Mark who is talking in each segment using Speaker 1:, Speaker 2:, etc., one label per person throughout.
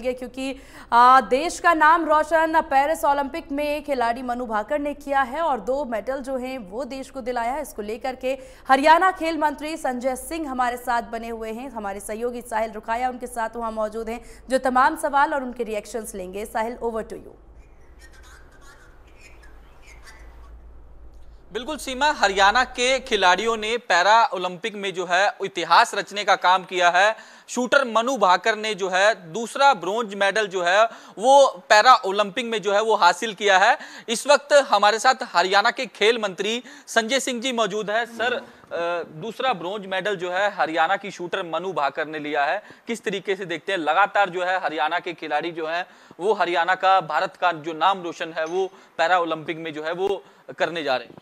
Speaker 1: क्योंकि देश का नाम रोशन पेरिस ओलंपिक में खिलाड़ी मनु भाकर ने किया है और दो मेडल जो हैं वो देश को दिलाया है इसको लेकर के हरियाणा खेल मंत्री संजय सिंह हमारे साथ बने हुए हैं हमारे सहयोगी साहिल रुखाया उनके साथ वहां मौजूद हैं जो तमाम सवाल और उनके रिएक्शंस लेंगे साहिल ओवर टू यू बिल्कुल सीमा हरियाणा के खिलाड़ियों ने पैरा ओलंपिक में जो है इतिहास रचने का काम किया है शूटर मनु भाकर ने जो है दूसरा ब्रोंज मेडल जो है वो पैरा ओलंपिक में जो है वो हासिल किया है इस वक्त हमारे साथ हरियाणा के खेल मंत्री संजय सिंह जी मौजूद है सर दूसरा ब्रोंज मेडल जो है हरियाणा की शूटर मनु भाकर ने लिया है किस तरीके से देखते हैं लगातार जो है हरियाणा के खिलाड़ी जो है वो हरियाणा का भारत का जो नाम रोशन है वो पैरा ओलंपिक में जो है वो करने जा रहे हैं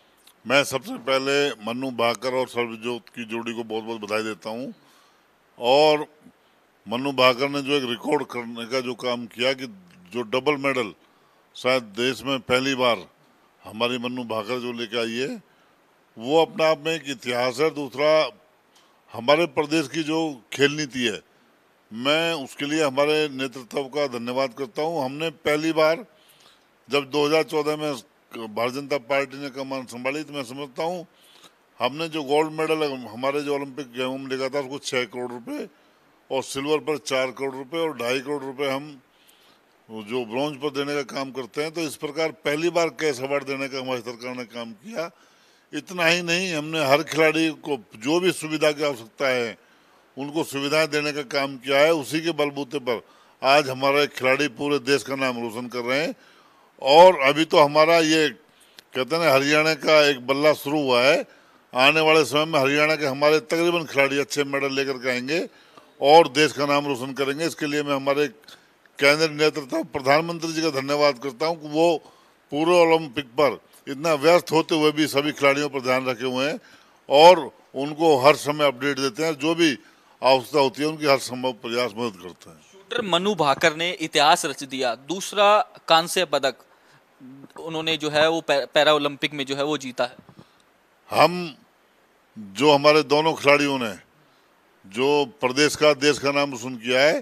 Speaker 2: मैं सबसे पहले मनु भाकर और सर्वजोत की जोड़ी को बहुत बहुत बधाई देता हूँ और मनु भाकर ने जो एक रिकॉर्ड करने का जो काम किया कि जो डबल मेडल शायद देश में पहली बार हमारी मनु भाकर जो लेके आई है वो अपने आप में एक इतिहास है दूसरा हमारे प्रदेश की जो खेल नीति है मैं उसके लिए हमारे नेतृत्व का धन्यवाद करता हूँ हमने पहली बार जब 2014 में भारतीय जनता पार्टी ने कमान संभाली तो मैं समझता हूँ हमने जो गोल्ड मेडल हमारे जो ओलंपिक गेमों में लिखा था उसको छः करोड़ रुपए और सिल्वर पर चार करोड़ रुपए और ढाई करोड़ रुपए हम जो ब्रॉन्ज पर देने का काम करते हैं तो इस प्रकार पहली बार कैश अवार्ड देने का हमारी सरकार ने काम किया इतना ही नहीं हमने हर खिलाड़ी को जो भी सुविधा की आवश्यकता है उनको सुविधाएं देने का काम किया है उसी के बलबूते पर आज हमारे खिलाड़ी पूरे देश का नाम रोशन कर रहे हैं और अभी तो हमारा ये कहते हैं हरियाणा का एक बल्ला शुरू हुआ है आने वाले समय में हरियाणा के हमारे तकरीबन खिलाड़ी अच्छे मेडल लेकर के आएंगे और देश का नाम रोशन करेंगे इसके लिए मैं हमारे केंद्र नेतृत्व प्रधानमंत्री जी का धन्यवाद करता हूँ कि वो पूरे ओलंपिक पर इतना व्यस्त होते हुए भी सभी खिलाड़ियों पर ध्यान रखे हुए हैं और उनको हर समय अपडेट देते हैं जो भी आवश्यकता होती है उनकी हर संभव प्रयास मदद करते हैं
Speaker 1: शूटर मनु भाकर ने इतिहास रच दिया दूसरा कांस्य पदक उन्होंने जो है वो पैरा ओलंपिक में जो है वो जीता है
Speaker 2: हम जो हमारे दोनों खिलाड़ियों ने जो प्रदेश का देश का नाम सुन किया है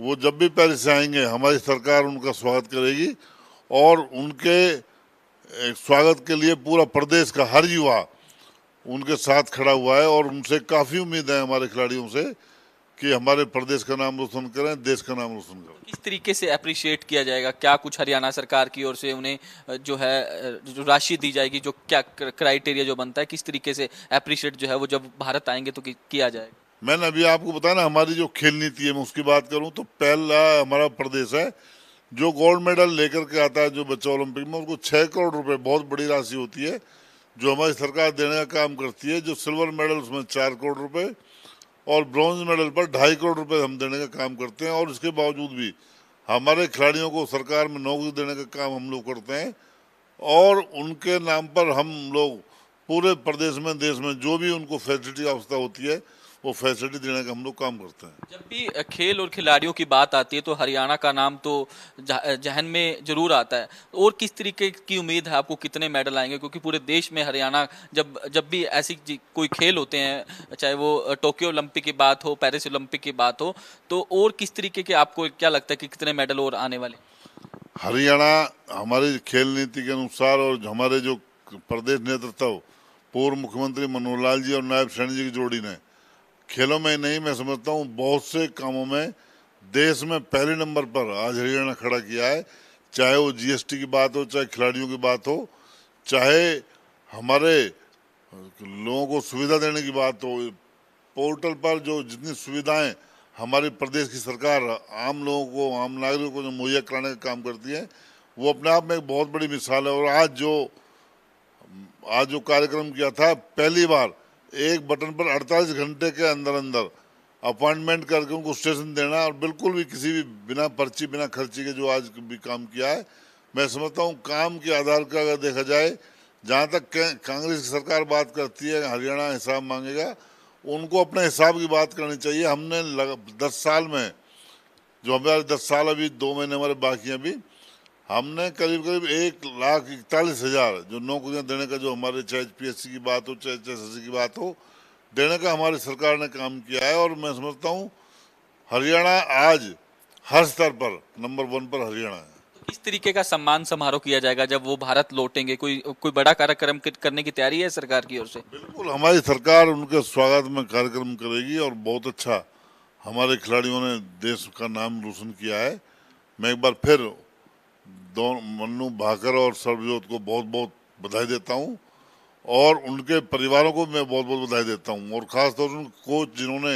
Speaker 2: वो जब भी पैरिस से आएंगे हमारी सरकार उनका स्वागत करेगी और उनके स्वागत के लिए पूरा प्रदेश का हर युवा उनके साथ खड़ा हुआ है और उनसे काफ़ी उम्मीद है हमारे खिलाड़ियों से कि हमारे प्रदेश का नाम रोशन करें देश का नाम रोशन करें
Speaker 1: किस तरीके से अप्रिशिएट किया जाएगा क्या कुछ हरियाणा सरकार की ओर से उन्हें जो है जो राशि दी जाएगी जो क्या क्राइटेरिया जो बनता है किस तरीके से अप्रिशिएट जो है वो जब भारत आएंगे तो किया जाएगा
Speaker 2: मैंने अभी आपको बताया ना हमारी जो खेल नीति है मैं उसकी बात करूँ तो पहला हमारा प्रदेश है जो गोल्ड मेडल लेकर के आता है जो बच्चा ओलंपिक में उनको छः करोड़ रुपए बहुत बड़ी राशि होती है जो हमारी सरकार देने का काम करती है जो सिल्वर मेडल उसमें चार करोड़ रुपए और ब्रॉन्ज मेडल पर ढाई करोड़ रुपए हम देने का काम करते हैं और इसके बावजूद भी हमारे खिलाड़ियों को सरकार में नौकरी देने का काम हम लोग करते हैं और उनके नाम पर हम लोग पूरे प्रदेश में देश में जो भी उनको फैसिलिटी आवश्यकता होती है वो फैसिलिटी देने का हम लोग काम करते हैं
Speaker 1: जब भी खेल और खिलाड़ियों की बात आती है तो हरियाणा का नाम तो जहन में जरूर आता है और किस तरीके की उम्मीद है आपको कितने मेडल आएंगे क्योंकि पूरे देश में हरियाणा जब जब भी ऐसी कोई खेल होते हैं चाहे वो टोक्यो ओलंपिक की बात हो पेरिस ओलंपिक की बात हो तो और किस तरीके के आपको क्या लगता है कि कितने मेडल और आने वाले
Speaker 2: हरियाणा हमारी खेल नीति के अनुसार और हमारे जो प्रदेश नेतृत्व पूर्व मुख्यमंत्री मनोहर लाल जी और नायब सैनी जी की जोड़ी ने खेलों में नहीं मैं समझता हूँ बहुत से कामों में देश में पहले नंबर पर आज हरियाणा खड़ा किया है चाहे वो जीएसटी की बात हो चाहे खिलाड़ियों की बात हो चाहे हमारे लोगों को सुविधा देने की बात हो पोर्टल पर जो जितनी सुविधाएं हमारे प्रदेश की सरकार आम लोगों को आम नागरिकों को जो मुहैया कराने का काम करती है वो अपने आप में एक बहुत बड़ी मिसाल है और आज जो आज जो कार्यक्रम किया था पहली बार एक बटन पर 48 घंटे के अंदर अंदर अपॉइंटमेंट करके उनको स्टेशन देना और बिल्कुल भी किसी भी बिना पर्ची बिना खर्ची के जो आज भी काम किया है मैं समझता हूँ काम के आधार का अगर देखा जाए जहाँ तक कांग्रेस की सरकार बात करती है हरियाणा हिसाब मांगेगा उनको अपने हिसाब की बात करनी चाहिए हमने लग, दस साल में जो हमारे दस साल अभी दो महीने हमारे बाकी हैं अभी हमने करीब करीब एक लाख इकतालीस हज़ार जो नौकरियां देने का जो हमारे चाहे सी की बात हो चाहे एच की बात हो देने का हमारी सरकार ने काम किया है और मैं समझता हूँ हरियाणा आज हर स्तर पर नंबर वन पर हरियाणा है
Speaker 1: किस तरीके का सम्मान समारोह किया जाएगा जब वो भारत लौटेंगे कोई कोई बड़ा कार्यक्रम करने की तैयारी है सरकार की ओर से
Speaker 2: बिल्कुल हमारी सरकार उनके स्वागत में कार्यक्रम करेगी और बहुत अच्छा हमारे खिलाड़ियों ने देश का नाम रोशन किया है मैं एक बार फिर दोनों मनु भाकर और सर्वजोत को बहुत बहुत बधाई देता हूँ और उनके परिवारों को मैं बहुत बहुत बधाई देता हूँ और ख़ासतौर उन कोच जिन्होंने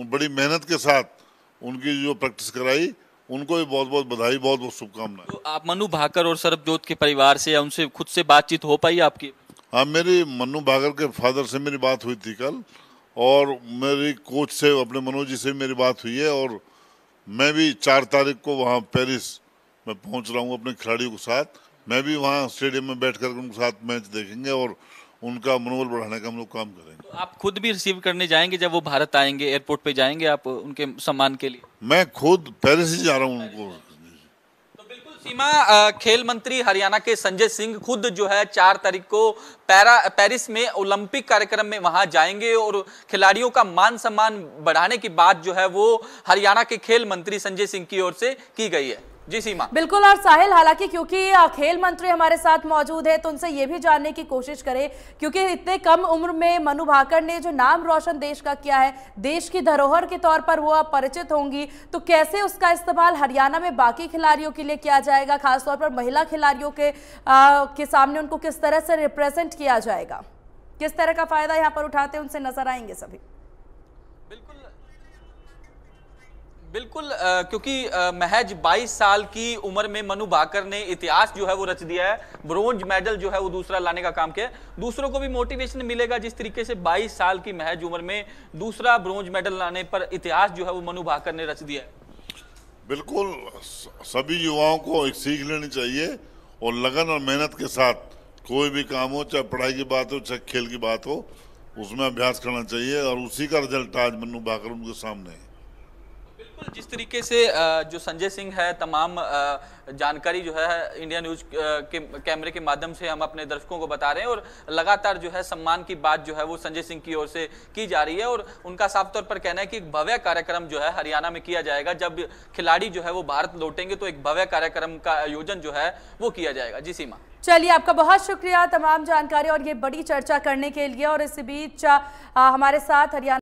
Speaker 2: उन बड़ी मेहनत के साथ उनकी जो प्रैक्टिस कराई उनको भी बहुत बहुत बधाई बहुत बहुत शुभकामनाएं
Speaker 1: तो आप मनु भाकर और सरबजोत के परिवार से या उनसे खुद से
Speaker 2: बातचीत हो पाई आपकी हाँ मेरी मनु भाकर के फादर से मेरी बात हुई थी कल और मेरी कोच से अपने मनोजी जी से मेरी बात हुई है और मैं भी चार तारीख को वहाँ पेरिस मैं पहुंच रहा हूं अपने खिलाड़ियों के साथ मैं भी वहां स्टेडियम में बैठकर उनके साथ मैच देखेंगे और उनका मनोबल बढ़ाने का हम लोग काम करेंगे
Speaker 1: तो आप खुद भी रिसीव करने जाएंगे जब वो भारत आएंगे एयरपोर्ट पे जाएंगे आप उनके सम्मान के लिए
Speaker 2: मैं खुद पहले से जा रहा हूँ उनको
Speaker 1: तो सीमा खेल मंत्री हरियाणा के संजय सिंह खुद जो है चार तारीख को पैरा पेरिस में ओलंपिक कार्यक्रम में वहां जाएंगे और खिलाड़ियों का मान सम्मान बढ़ाने की बात जो है वो हरियाणा के खेल मंत्री संजय सिंह की ओर से की गई है जी सीमा बिल्कुल और साहिल हालांकि क्योंकि खेल मंत्री हमारे साथ मौजूद है तो उनसे ये भी जानने की कोशिश करें क्योंकि इतने कम उम्र में मनु भाकर ने जो नाम रोशन देश का किया है देश की धरोहर के तौर पर वो परिचित होंगी तो कैसे उसका इस्तेमाल हरियाणा में बाकी खिलाड़ियों के लिए किया जाएगा खासतौर पर महिला खिलाड़ियों के के सामने उनको किस तरह से रिप्रेजेंट किया जाएगा किस तरह का फायदा यहाँ पर उठाते हैं उनसे नजर आएंगे सभी बिल्कुल आ, क्योंकि महज 22 साल की उम्र में मनु भाकर ने इतिहास जो है वो रच दिया है ब्रोंज मेडल जो है वो दूसरा लाने का काम किया दूसरों को भी मोटिवेशन मिलेगा जिस तरीके से 22 साल की महज उम्र में दूसरा ब्रोंज मेडल लाने पर इतिहास जो है वो मनु भाकर ने रच दिया है
Speaker 2: बिल्कुल सभी युवाओं को एक सीख लेनी चाहिए और लगन और मेहनत के साथ कोई भी काम हो चाहे पढ़ाई की बात हो चाहे खेल की बात हो उसमें अभ्यास करना चाहिए और उसी का रिजल्ट आज मनु भाकर उनके सामने है
Speaker 1: बिल्कुल जिस तरीके से जो संजय सिंह है तमाम जानकारी जो है इंडिया न्यूज के कैमरे के माध्यम से हम अपने दर्शकों को बता रहे हैं और लगातार जो है सम्मान की बात जो है वो संजय सिंह की ओर से की जा रही है और उनका साफ तौर पर कहना है कि भव्य कार्यक्रम जो है हरियाणा में किया जाएगा जब खिलाड़ी जो है वो भारत लौटेंगे तो एक भव्य कार्यक्रम का आयोजन जो है वो किया जाएगा जी सीमा चलिए आपका बहुत शुक्रिया तमाम जानकारी और ये बड़ी चर्चा करने के लिए और इस बीच हमारे साथ हरियाणा